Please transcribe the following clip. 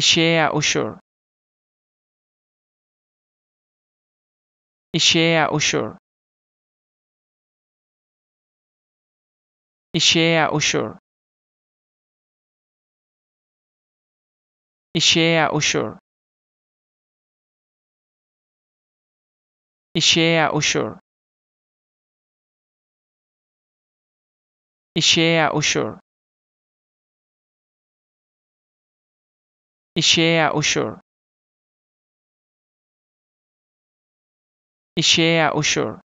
Işea ushur. Ishea ushur. Ishea ushur. Ishea ushur. Ishea ushur. Ishea ushur. إشياء أشور إشياء أشور